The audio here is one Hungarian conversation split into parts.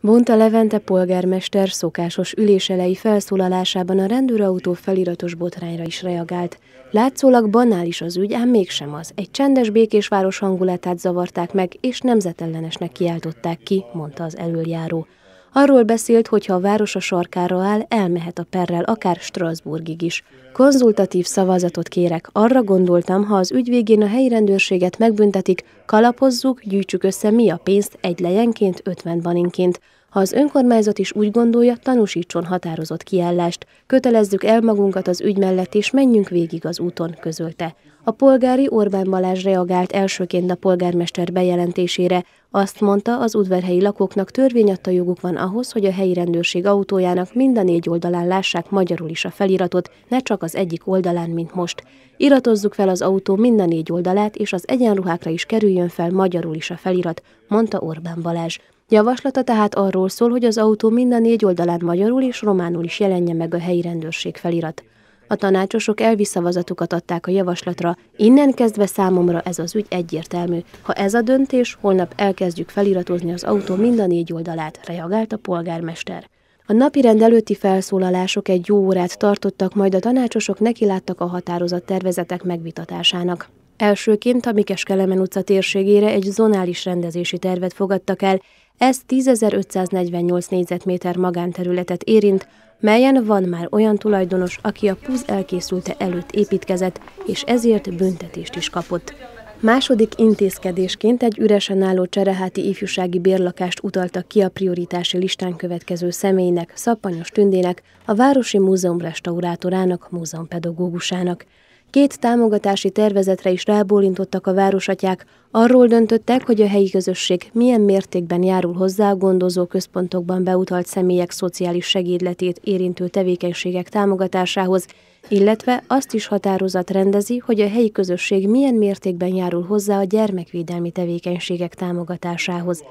Bonta Levente polgármester szokásos üléselei felszólalásában a rendőrautó feliratos botrányra is reagált. Látszólag banális az ügy, ám mégsem az. Egy csendes békésváros hangulatát zavarták meg, és nemzetellenesnek kiáltották ki, mondta az előjáró. Arról beszélt, hogy ha a város a sarkára áll, elmehet a perrel akár Strasbourgig is. Konzultatív szavazatot kérek. Arra gondoltam, ha az ügy végén a helyi rendőrséget megbüntetik, kalapozzuk, gyűjtsük össze mi a pénzt egy lejenként, 50 baninként. Ha az önkormányzat is úgy gondolja, tanúsítson határozott kiállást, kötelezzük el magunkat az ügy mellett és menjünk végig az úton, közölte. A polgári Orbán Balázs reagált elsőként a polgármester bejelentésére. Azt mondta, az udvarhelyi lakóknak törvény adta joguk van ahhoz, hogy a helyi rendőrség autójának mind a négy oldalán lássák magyarul is a feliratot, ne csak az egyik oldalán, mint most. Iratozzuk fel az autó mind a négy oldalát, és az egyenruhákra is kerüljön fel magyarul is a felirat, mondta Orbán Balázs. Javaslata tehát arról szól, hogy az autó mind a négy oldalán magyarul és románul is jelenje meg a helyi rendőrség felirat. A tanácsosok elvi szavazatukat adták a javaslatra, innen kezdve számomra ez az ügy egyértelmű. Ha ez a döntés, holnap elkezdjük feliratozni az autó mind a négy oldalát, reagált a polgármester. A napirend előtti felszólalások egy jó órát tartottak, majd a tanácsosok nekiláttak a határozat tervezetek megvitatásának. Elsőként a Mikes-Kelemen utca térségére egy zonális rendezési tervet fogadtak el, ez 10.548 négyzetméter magánterületet érint, melyen van már olyan tulajdonos, aki a PUZ elkészülte előtt építkezett, és ezért büntetést is kapott. Második intézkedésként egy üresen álló Csereháti ifjúsági bérlakást utaltak ki a prioritási listán következő személynek, Szappanyos Tündének, a Városi Múzeum restaurátorának, múzeumpedagógusának. Két támogatási tervezetre is rábólintottak a városatyák. Arról döntöttek, hogy a helyi közösség milyen mértékben járul hozzá a gondozó központokban beutalt személyek szociális segédletét érintő tevékenységek támogatásához, illetve azt is határozat rendezi, hogy a helyi közösség milyen mértékben járul hozzá a gyermekvédelmi tevékenységek támogatásához.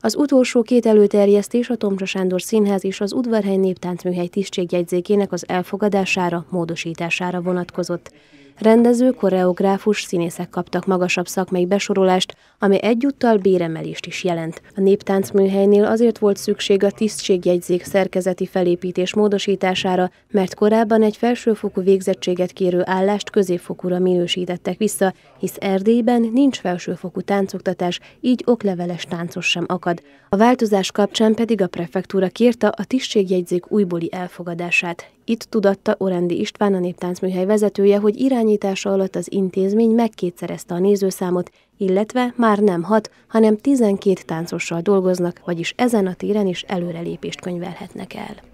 Az utolsó két előterjesztés a Tomcsa Sándor Színház és az Udvarhely Néptáncműhely tisztségjegyzékének az elfogadására, módosítására vonatkozott. Rendező, koreográfus, színészek kaptak magasabb szakmai besorolást, ami egyúttal béremelést is jelent. A néptáncműhelynél azért volt szükség a tisztségjegyzék szerkezeti felépítés módosítására, mert korábban egy felsőfokú végzettséget kérő állást középfokúra minősítettek vissza, hisz Erdélyben nincs felsőfokú táncoktatás, így okleveles táncos sem akad. A változás kapcsán pedig a prefektúra kérte a tisztségjegyzék újbóli elfogadását. Itt tudatta Orendi István, a néptáncműhely vezetője, hogy irányítása alatt az intézmény megkétszerezte a nézőszámot, illetve már nem hat, hanem 12 táncossal dolgoznak, vagyis ezen a téren is előrelépést könyvelhetnek el.